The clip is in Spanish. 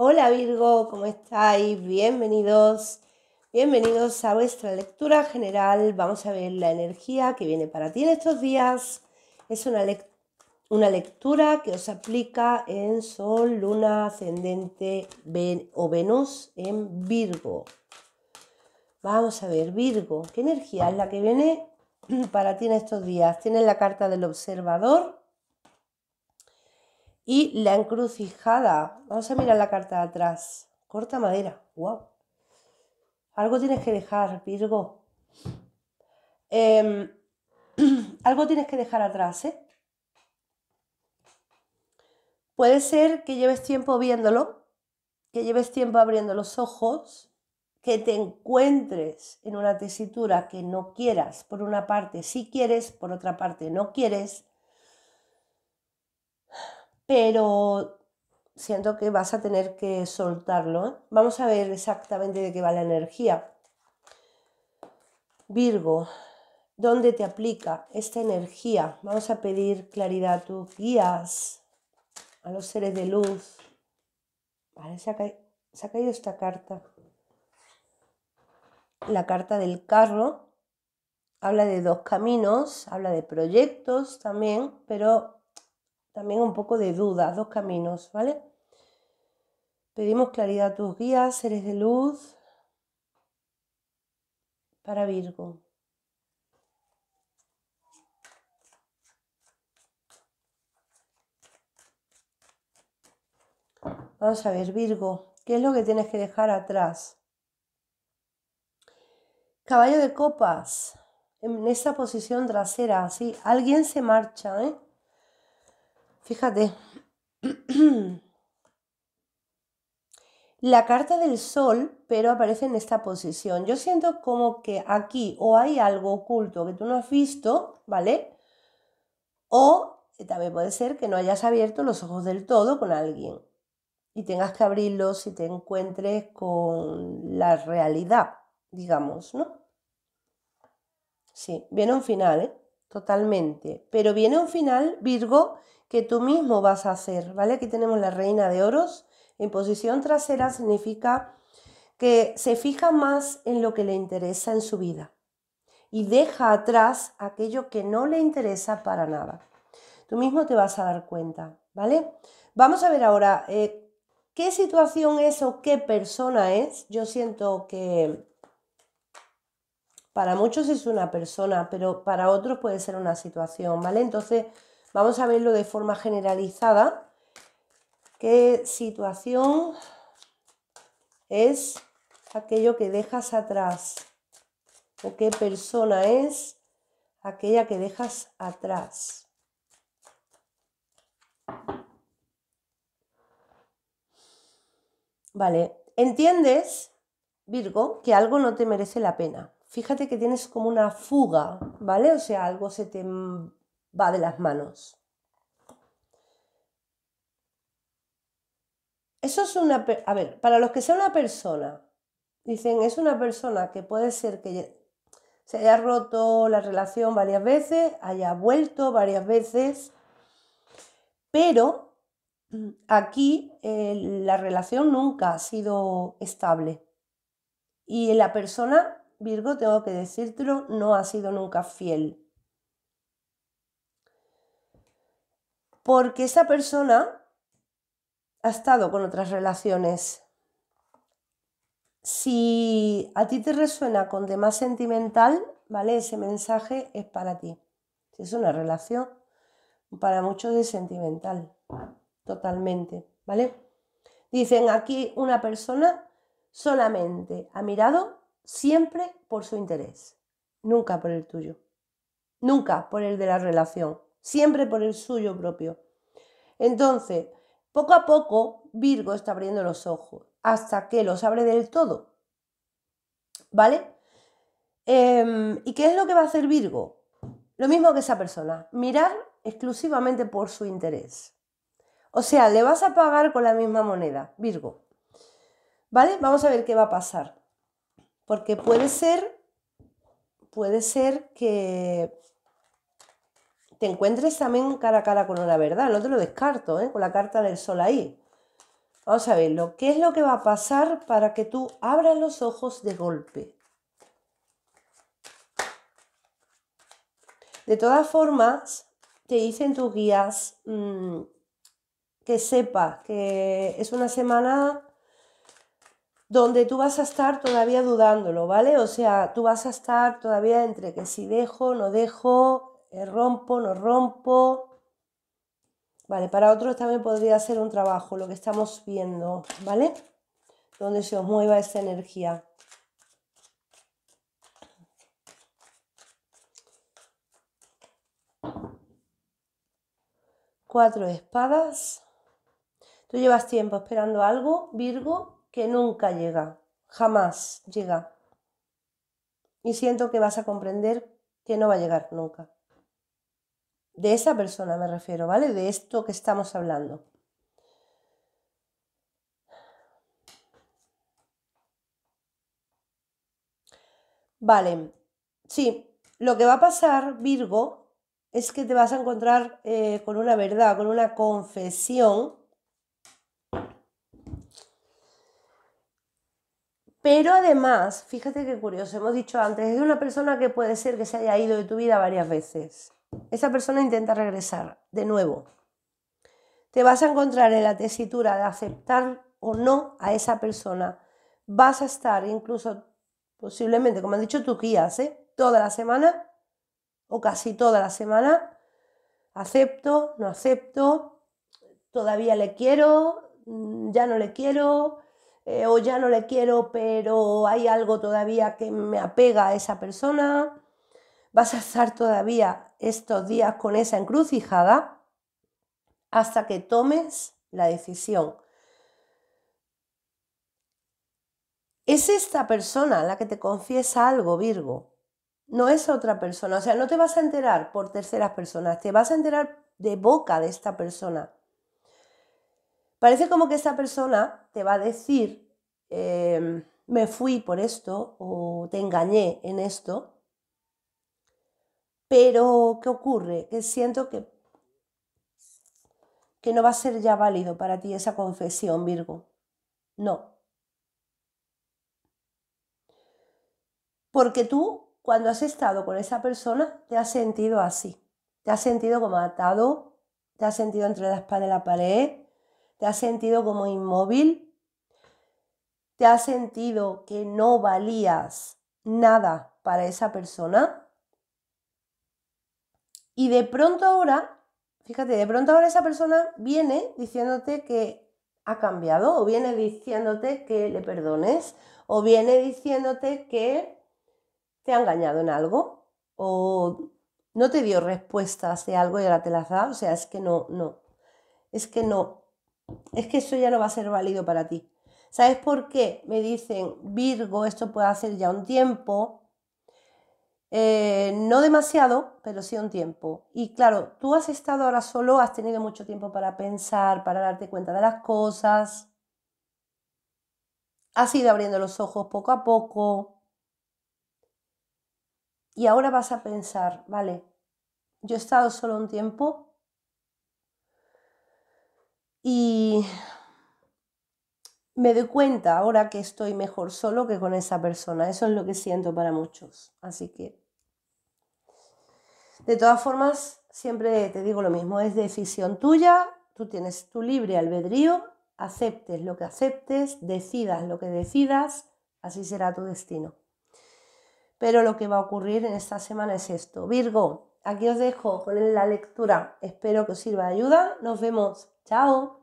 Hola Virgo, ¿cómo estáis? Bienvenidos. Bienvenidos a vuestra lectura general. Vamos a ver la energía que viene para ti en estos días. Es una, lectura que os aplica en Sol, Luna, Ascendente o Venus en Virgo. Vamos a ver, Virgo, ¿qué energía es la que viene para ti en estos días? Tienes la carta del observador y la encrucijada. Vamos a mirar la carta de atrás. Corta madera. ¡Wow! Algo tienes que dejar, Virgo. Em, algo tienes que dejar atrás, ¿eh? Puede ser que lleves tiempo viéndolo, que lleves tiempo abriendo los ojos, que te encuentres en una tesitura que no quieras. Por una parte sí quieres, por otra parte no quieres pero siento que vas a tener que soltarlo. Vamos a ver exactamente de qué va la energía. Virgo, ¿dónde te aplica esta energía? Vamos a pedir claridad a tus guías, a los seres de luz. Vale, se ha caído esta carta. La carta del carro habla de dos caminos, habla de proyectos también, pero también un poco de dudas, dos caminos, ¿vale? Pedimos claridad a tus guías, seres de luz, para Virgo. Vamos a ver, Virgo, ¿qué es lo que tienes que dejar atrás? Caballo de copas, en esa posición trasera, ¿sí? Alguien se marcha, ¿eh? Fíjate. La carta del sol, pero aparece en esta posición. Yo siento como que aquí o hay algo oculto que tú no has visto, ¿vale? O también puede ser que no hayas abierto los ojos del todo con alguien y tengas que abrirlos y te encuentres con la realidad, digamos, ¿no? Sí, viene un final, ¿eh? totalmente. Pero viene un final, Virgo, que tú mismo vas a hacer, ¿vale? Aquí tenemos la reina de oros. En posición trasera significa que se fija más en lo que le interesa en su vida y deja atrás aquello que no le interesa para nada. Tú mismo te vas a dar cuenta, ¿vale? Vamos a ver ahora eh, qué situación es o qué persona es. Yo siento que para muchos es una persona, pero para otros puede ser una situación, ¿vale? Entonces, vamos a verlo de forma generalizada. ¿Qué situación es aquello que dejas atrás? ¿O qué persona es aquella que dejas atrás? Vale, entiendes, Virgo, que algo no te merece la pena fíjate que tienes como una fuga, ¿vale? O sea, algo se te va de las manos. Eso es una... A ver, para los que sea una persona, dicen, es una persona que puede ser que se haya roto la relación varias veces, haya vuelto varias veces, pero aquí eh, la relación nunca ha sido estable. Y la persona Virgo, tengo que decírtelo, no ha sido nunca fiel. Porque esa persona ha estado con otras relaciones. Si a ti te resuena con demás sentimental, ¿vale? Ese mensaje es para ti. Si es una relación, para muchos es sentimental, totalmente, ¿vale? Dicen aquí una persona solamente ha mirado siempre por su interés, nunca por el tuyo, nunca por el de la relación, siempre por el suyo propio. Entonces, poco a poco, Virgo está abriendo los ojos hasta que los abre del todo. ¿Vale? Em, ¿Y qué es lo que va a hacer Virgo? Lo mismo que esa persona, mirar exclusivamente por su interés. O sea, le vas a pagar con la misma moneda, Virgo. ¿Vale? Vamos a ver qué va a pasar. Porque puede ser, puede ser que te encuentres también cara a cara con una verdad, no te lo descarto, ¿eh? con la carta del sol ahí. Vamos a ver, ¿qué es lo que va a pasar para que tú abras los ojos de golpe? De todas formas, te dicen tus guías mm, que sepas que es una semana donde tú vas a estar todavía dudándolo, ¿vale? O sea, tú vas a estar todavía entre que si dejo, no dejo, eh, rompo, no rompo. Vale, para otros también podría ser un trabajo, lo que estamos viendo, ¿vale? Donde se os mueva esta energía. Cuatro espadas. Tú llevas tiempo esperando algo, Virgo, que nunca llega, jamás llega. Y siento que vas a comprender que no va a llegar nunca. De esa persona me refiero, ¿vale? De esto que estamos hablando. Vale, sí, lo que va a pasar, Virgo, es que te vas a encontrar eh, con una verdad, con una confesión Pero además, fíjate qué curioso, hemos dicho antes, es una persona que puede ser que se haya ido de tu vida varias veces. Esa persona intenta regresar de nuevo. Te vas a encontrar en la tesitura de aceptar o no a esa persona. Vas a estar incluso, posiblemente, como han dicho tus guías, ¿eh? toda la semana o casi toda la semana. Acepto, no acepto, todavía le quiero, mm, ya no le quiero, eh, o ya no le quiero, pero hay algo todavía que me apega a esa persona, vas a estar todavía estos días con esa encrucijada hasta que tomes la decisión. Es esta persona la que te confiesa algo, Virgo. No es otra persona. O sea, no te vas a enterar por terceras personas, te vas a enterar de boca de esta persona. Parece como que esa persona te va a decir, em, me fui por esto o te engañé en esto, pero ¿qué ocurre? Que siento que, que no va a ser ya válido para ti esa confesión, Virgo. No. Porque tú, cuando has estado con esa persona, te has sentido así. Te has sentido como atado, te has sentido entre la paredes y la pared, ¿Te has sentido como inmóvil? ¿Te has sentido que no valías nada para esa persona? Y de pronto ahora, fíjate, de pronto ahora esa persona viene diciéndote que ha cambiado o viene diciéndote que le perdones o viene diciéndote que te ha engañado en algo o no te dio respuestas de algo y ahora te las da. O sea, es que no, no. Es que no, es que eso ya no va a ser válido para ti. ¿Sabes por qué? Me dicen, Virgo, esto puede hacer ya un tiempo. Eh, no demasiado, pero sí un tiempo. Y claro, tú has estado ahora solo, has tenido mucho tiempo para pensar, para darte cuenta de las cosas. Has ido abriendo los ojos poco a poco. Y ahora vas a pensar, vale, yo he estado solo un tiempo, y me doy cuenta ahora que estoy mejor solo que con esa persona. Eso es lo que siento para muchos. Así que, de todas formas, siempre te digo lo mismo, es decisión tuya, tú tienes tu libre albedrío, aceptes lo que aceptes, decidas lo que decidas, así será tu destino. Pero lo que va a ocurrir en esta semana es esto. Virgo, aquí os dejo con la lectura. Espero que os sirva de ayuda. Nos vemos. Chao.